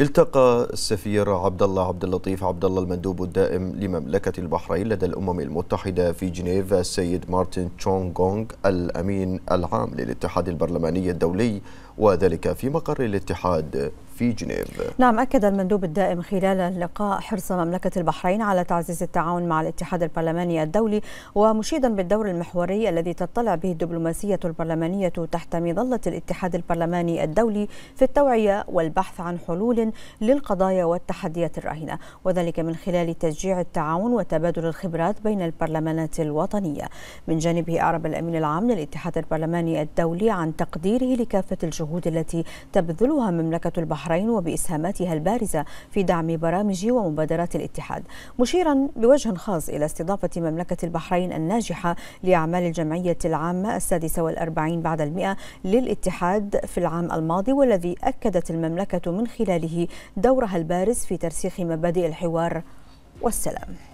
التقى السفير عبد الله عبد اللطيف عبد الله المندوب الدائم لمملكة البحرين لدى الأمم المتحدة في جنيف السيد مارتن غونغ الأمين العام للاتحاد البرلماني الدولي وذلك في مقر الاتحاد في جنيف نعم أكد المندوب الدائم خلال اللقاء حرص مملكة البحرين على تعزيز التعاون مع الاتحاد البرلماني الدولي ومشيدا بالدور المحوري الذي تطلع به الدبلوماسية البرلمانية تحت مظلة الاتحاد البرلماني الدولي في التوعية والبحث عن حلول للقضايا والتحديات الراهنة وذلك من خلال تشجيع التعاون وتبادل الخبرات بين البرلمانات الوطنية من جانبه أعرب الأمين العام للاتحاد البرلماني الدولي عن تقديره لكافة الجهود التي تبذلها مملكة البحرين البحرين وبإسهاماتها البارزة في دعم برامج ومبادرات الاتحاد مشيرا بوجه خاص إلى استضافة مملكة البحرين الناجحة لأعمال الجمعية العامة السادسة والأربعين بعد المئة للاتحاد في العام الماضي والذي أكدت المملكة من خلاله دورها البارز في ترسيخ مبادئ الحوار والسلام